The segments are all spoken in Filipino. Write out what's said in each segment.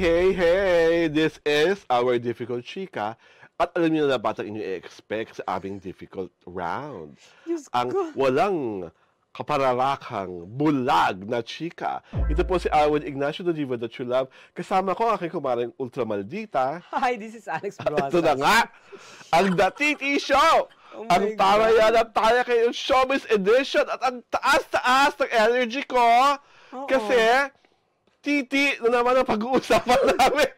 hey, hey! This is our difficult chika. At alam niyo na dapat ang inyo expect sa aming difficult round. Yes, ang God. walang kapararakang, bulag na chika. Ito po si Arwen Ignacio de Diva that you love. Kasama ko ang aking kumaring maldita. Hi, this is Alex Brosas. Ito na nga, ang The Titi Show! Oh ang tara yan at tara kayo showbiz edition at ang taas-taas ng energy ko. Oo. Kasi titi na naman ang pag-uusapan namin.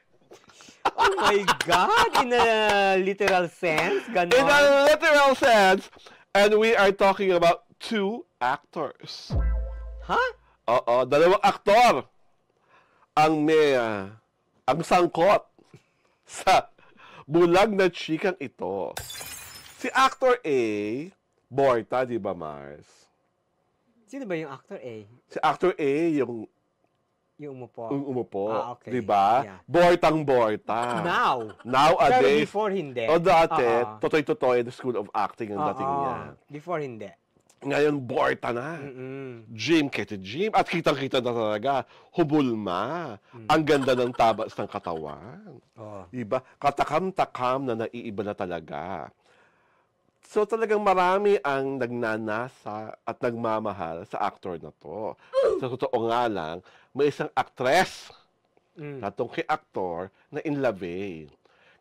oh my God! In a literal sense? Ganon? In a literal sense. And we are talking about two actors. Huh? Oo, dalawang aktor ang may uh, ang sangkot sa bulag na chikang ito. Si actor A, Borta, di ba Mars? Sino ba yung actor A? Si actor A, yung yung umupo. Yung umupo. Ah, okay. Diba? Yeah. Bortang borta. Ah, now. Nowadays. Pero before hindi. O oh, dati, uh-huh. totoy-totoy the school of acting ang dating uh-huh. niya. Before hindi. Ngayon, borta na. Mm-mm. Gym kete gym. At kitang-kita na talaga, hubulma. Mm. Ang ganda ng tabas ng katawan. Oh. Diba? Katakam-takam na naiiba na talaga. So talagang marami ang nagnanasa at nagmamahal sa actor na to. Sa totoo nga lang, may isang actress mm. na kay actor na in love. Eh.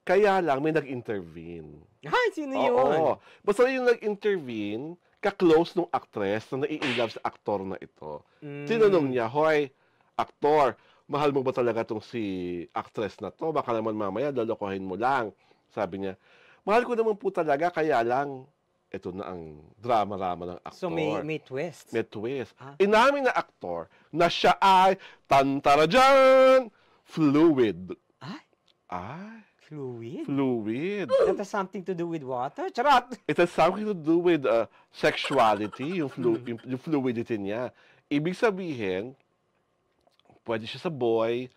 Kaya lang may nag-intervene. Ha? Sino Oo, yun? Oo. Basta yung nag-intervene, ka-close nung actress na nai-inlove sa actor na ito. Mm. Tinanong niya, Hoy, actor, mahal mo ba talaga tong si actress na to? Baka naman mamaya lalokohin mo lang. Sabi niya, Mahal ko naman po talaga, kaya lang, ito na ang drama-rama ng aktor. So may, may twist? May twist. Ah. Inamin na aktor na siya ay, tantara fluid. Ay? Ay. Fluid? Fluid. That has something to do with water? Charot! It has something to do with uh, sexuality, yung, flu hmm. yung, yung fluidity niya. Ibig sabihin, pwede siya sa boy,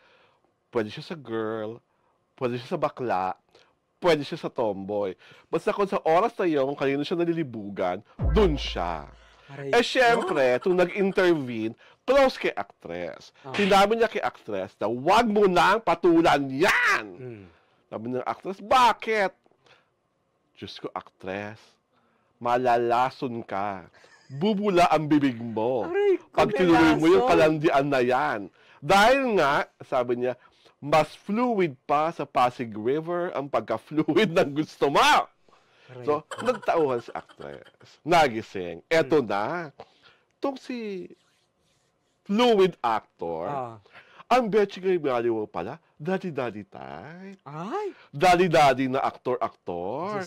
pwede siya sa girl, pwede siya sa bakla, pwede siya sa tomboy. Basta kung sa oras na yun, kanino siya nalilibugan, dun siya. Aray. Eh, syempre, no? nung nag-intervene, close kay actress. Oh. Sinabi niya kay actress na wag mo nang patulan yan! Hmm. ng actress, bakit? Diyos ko, actress, malalason ka. Bubula ang bibig mo. Aray, Pag tinuloy mo yung kalandian na yan. Dahil nga, sabi niya, mas fluid pa sa Pasig River ang pagka-fluid ng gusto mo. Right. So, nagtauhan si actress. Nagising. Eto hmm. na. Itong si fluid actor, ah. ang Betchy Grimalio pala, dali-dali tay. Ay! Dali-dali na actor-actor.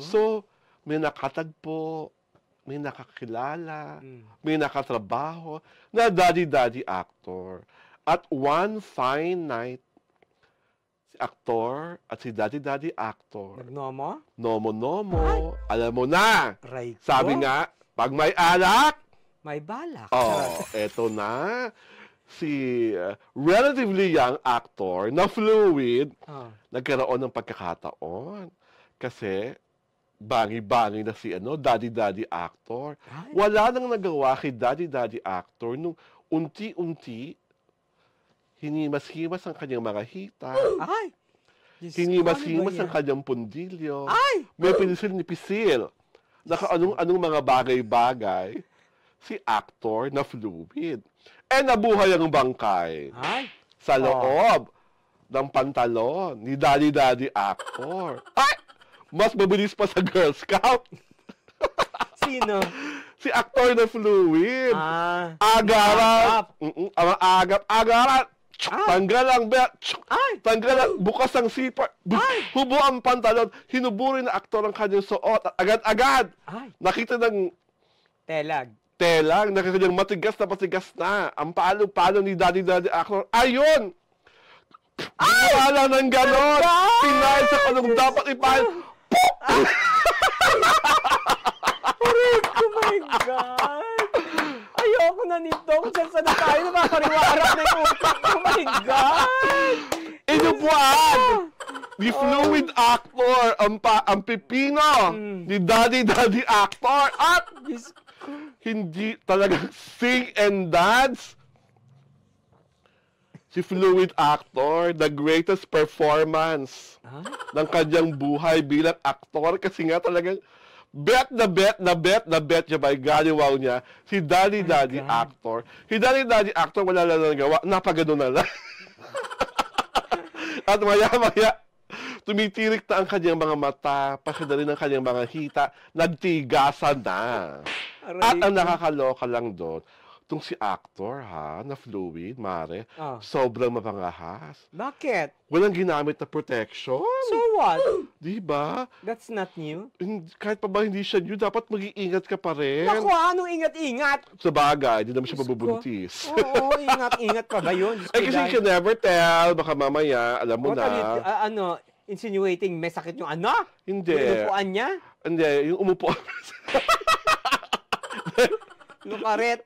So, may nakatagpo, may nakakilala, mm. may nakatrabaho, na dali-dali actor. At one fine night, actor at si Daddy Daddy actor. Nagnomo? Nomo Nomo. Ay. Alam mo na. Right. Sabi ko. nga, pag may alak, may balak. Oh, eto na si uh, relatively young actor na fluid oh. nagkaroon ng pagkakataon kasi bangi-bangi na si ano, Daddy Daddy actor. Ay. Wala nang nagawa kay Daddy Daddy actor nung unti-unti Hinimas-himas ang kanyang mga hita. Ay! Yes, Hinimas-himas ano ang kanyang pundilyo. Ay! May pinisil ni pisil. Naka anong-anong mga bagay-bagay si actor na fluid. Eh, nabuhay ang bangkay. Ay? Sa ah. loob oh. ng pantalon ni Daddy Daddy actor. Ay! Mas mabilis pa sa Girl Scout. Sino? si actor na fluid. Ah. Agarat. Agap. Mm-mm, agap. Agarat. Chuk, ay. Tanggal ang belt. ay. Tanggal ang bukas ang zipper. Ay. Hubo ang pantalon. Hinuburi na aktor ang kanyang suot. Agad-agad. Nakita ng... Telag. Telag. Nakita niyang matigas na matigas na. Ang palo-palo ni Daddy Daddy Actor. Ayun! Ay! Wala ng ganon! Pinahil sa kanong dapat ipahil. Pop! Oh my God! ako na nito. Kung saan saan tayo, napapariwarap na yung utak. Oh my God! Inupuan! Ah. The fluid oh. actor, ang, pa, ang pipino mm. Daddy Daddy Actor at hindi talaga sing and dance si Fluid Actor, the greatest performance huh? ng kanyang buhay bilang aktor kasi nga talagang bet na bet na bet na bet niya by galiwaw niya si Daddy Daddy oh actor. Si Daddy Daddy actor wala lang nagawa, napagano na lang. At maya-maya, tumitirik na ang kanyang mga mata, pasidali ang kanyang mga hita, nagtigasan na. Aray. At ang nakakaloka lang doon, Itong si actor, ha, na fluid, mare, ah. sobrang mabangahas. Bakit? Walang ginamit na protection. So what? Diba? That's not new. Hindi, kahit pa ba hindi siya new, dapat mag-iingat ka pa rin. Naku, anong ingat-ingat? Sa bagay, hindi naman siya mabubuntis. Oo, oo ingat-ingat pa ba yun? eh kasi you can never tell. Baka mamaya, alam mo what na. You, uh, ano, insinuating may sakit yung ano? Hindi. Yung umupuan niya? Hindi, yung umupuan. Yung karet.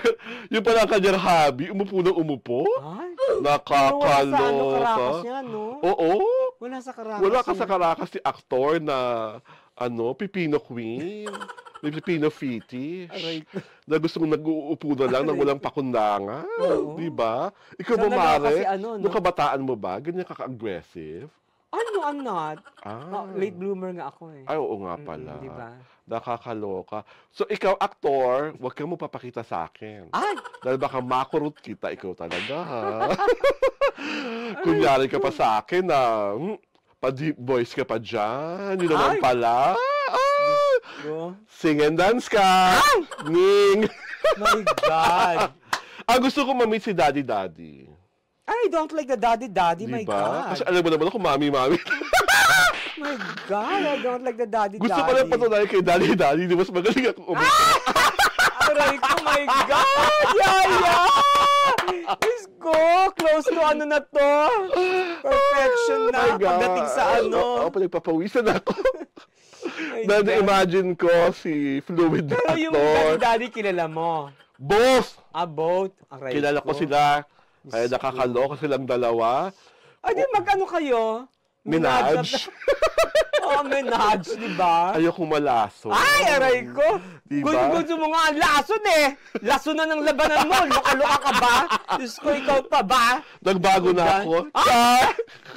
yung pala ang kanyang hobby, umupo na umupo. Ay? Nakakaloka. Wala sa ano, Caracas yan, no? Oo. Wala sa Caracas. Wala ka sa Caracas si aktor na, ano, Pipino Queen. May Pipino fetish. Right. Na gusto mong nag-uupo na lang nang walang pakundangan. Oo. Di Ikaw ba, Mare? Ano, no? Nung kabataan mo ba, ganyan ka aggressive ano, I'm not. Ah. Oh, late bloomer nga ako eh. Ay, oo nga pala. Mm-hmm, diba? Nakakaloka. So, ikaw, aktor, wag ka mo papakita sa akin. Ay! Dahil baka makurot kita, ikaw talaga, ha? Kunyari ka pa sa akin, na ah, hmm, pa-deep voice ka pa dyan. Yun naman pala. Ah! Sing and dance ka! Ay! Ning! My God! ah, gusto ko ma-meet si Daddy Daddy. I don't like the daddy-daddy, diba? my God. Kasi alam mo naman ako, mami-mami. my God, I don't like the daddy-daddy. Gusto ko lang patunayan kay daddy-daddy, di mas magaling ako umupo. Aray ko, my God! Yaya! Let's go! Close to ano na to? Perfection na oh pagdating sa ano. Oo, oh, oh, ako. Na imagine ko si Fluid Pero actor. yung daddy-daddy kilala mo. Both! Ah, both. Aray kilala ko. ko sila kaya nakakaloko silang dalawa. Ay, di mag kayo? Menage. oh, menage, di ba? Ayoko malaso. Ay, aray ko. Di ba? mo nga ang lason eh. Laso na ng labanan mo. loka ka ba? Diyos ko, ikaw pa ba? Nagbago na ako. Ah!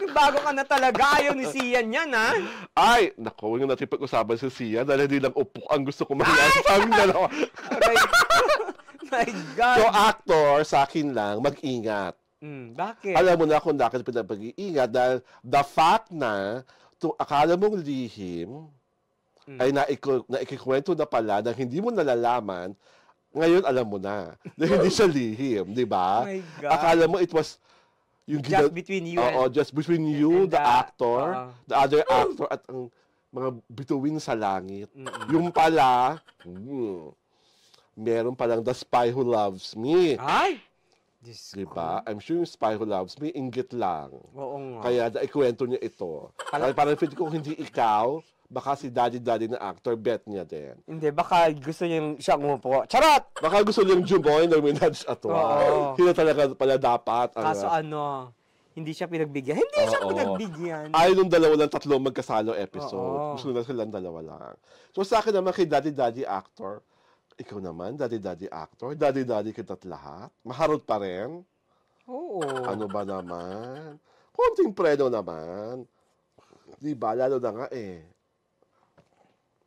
Bago ka na talaga. Ayaw ni Sian yan, ha? Ay, naku, huwag natin pag-usapan si Sian dahil hindi lang upok ang gusto ko malasang dalawa. aray ko my God! So, actor, sa akin lang, mag-ingat. Mm, bakit? Alam mo na kung bakit pinapag-iingat dahil the fact na to, akala mong lihim mm. ay naik- naikikwento na pala na hindi mo nalalaman ngayon alam mo na. na hindi siya lihim, di ba? Oh Akala mo it was yung just gina- between you uh, and, oh, just between you, and the, the actor, uh, the other actor at ang mga bituin sa langit. Mm-mm. Yung pala, mm, meron palang The Spy Who Loves Me. Ay! Diyos diba? I'm sure yung Spy Who Loves Me, inggit lang. Oo nga. Kaya ikwento niya ito. Parang, parang feel ko hindi ikaw, baka si daddy-daddy na actor, bet niya din. Hindi, baka gusto niya siya umupo. Charot! Baka gusto niya yung Jumoy na minadge at Oo. Hindi talaga pala dapat. Ano. Kaso ano, hindi siya pinagbigyan. Hindi Oo. siya pinagbigyan. Ayaw nung dalawa lang, tatlo magkasalo episode. Oo. Gusto nila silang dalawa lang. So sa akin naman kay daddy-daddy actor, ikaw naman, daddy-daddy actor, daddy-daddy kita't lahat. Maharot pa rin. Oo. Ano ba naman? Konting preno naman. Di ba? Lalo na nga eh.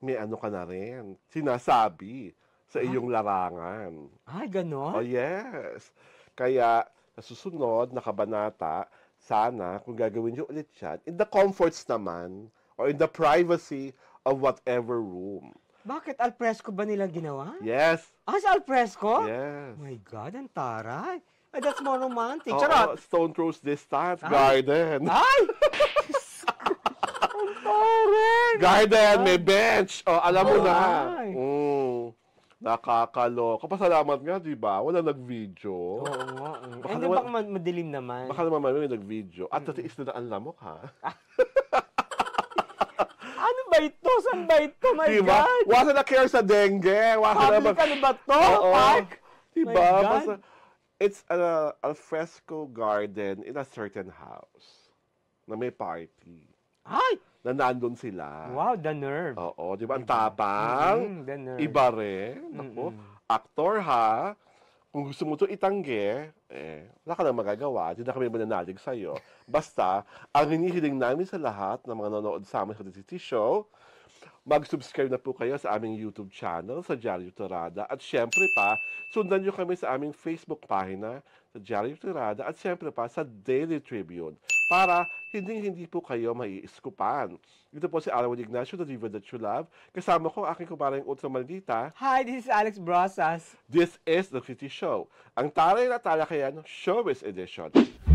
May ano ka na rin. Sinasabi sa ah. iyong ah. larangan. Ay, ganon? Oh, yes. Kaya, sa susunod na kabanata, sana kung gagawin nyo ulit yan, in the comforts naman, or in the privacy of whatever room. Bakit? fresco ba nilang ginawa? Yes. Ah, sa alfresco? Yes. My God, ang taray. Ay, that's more romantic. Oh, Charot! Oh, stone throws distance, ay. Ah. garden. Ay! ang taray! Garden, may bench. Oh, alam mo na. Ay. Mm. Nakakaloka. Pasalamat nga, di ba? Wala nag-video. Oo nga. Eh. Baka And naman, baka madilim naman. Baka naman may nag-video. At mm. tatiis na ang lamok, ha? Ah. ba ito? Saan ba ito? My diba? God! Wasa na care sa dengue. Wasa Public na ba? ano ba to? Oo. Diba? My God. Basta, it's a, a fresco garden in a certain house na may party. Ay! Na nandun sila. Wow, the nerve. Oo, di ba? Ang tapang. Mm, the nerve. Iba rin. Ako, mm-hmm. actor ha kung gusto mo to itanggi, eh, wala ka na magagawa. Hindi na kami mananalig sa'yo. Basta, ang hinihiling namin sa lahat ng mga nanonood sa amin sa DCT Show, mag-subscribe na po kayo sa aming YouTube channel, sa Diaryo Torada. At syempre pa, sundan nyo kami sa aming Facebook pahina, sa Diaryo Torada. At syempre pa, sa Daily Tribune para hindi-hindi po kayo maiiskupan. Ito po si Arwen Ignacio, The River That You Love. Kasama ko aking kumarang Ultra Maldita. Hi, this is Alex Brosas. This is The City Show. Ang taray na talakayan, Showbiz Edition.